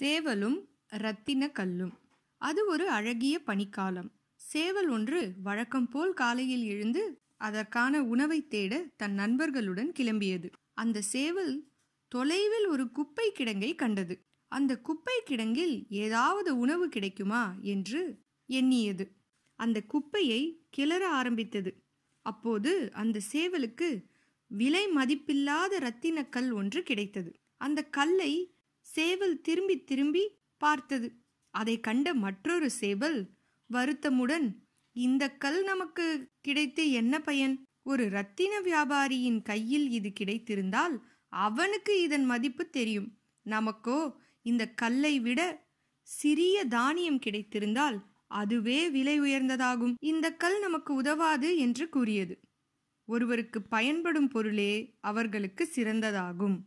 சேவலும் இரத்தின கல்லும் அது ஒரு அழகிய பனிக்காலம் சேவல் ஒன்று வழக்கம் போல் காலையில் எழுந்து அதற்கான உணவை தேட தன் நண்பர்களுடன் கிளம்பியது அந்த சேவல் தொலைவில் ஒரு குப்பை கிடங்கை கண்டது அந்த குப்பை கிடங்கில் ஏதாவது உணவு கிடைக்குமா என்று எண்ணியது அந்த குப்பையை கிளற ஆரம்பித்தது அப்போது அந்த சேவலுக்கு விலை மதிப்பில்லாத கல் ஒன்று கிடைத்தது அந்த கல்லை சேவல் திரும்பி திரும்பி பார்த்தது அதை கண்ட மற்றொரு சேவல் வருத்தமுடன் இந்த கல் நமக்கு கிடைத்து என்ன பயன் ஒரு ரத்தின வியாபாரியின் கையில் இது கிடைத்திருந்தால் அவனுக்கு இதன் மதிப்பு தெரியும் நமக்கோ இந்த கல்லை விட சிறிய தானியம் கிடைத்திருந்தால் அதுவே விலை உயர்ந்ததாகும் இந்த கல் நமக்கு உதவாது என்று கூறியது ஒருவருக்கு பயன்படும் பொருளே அவர்களுக்கு சிறந்ததாகும்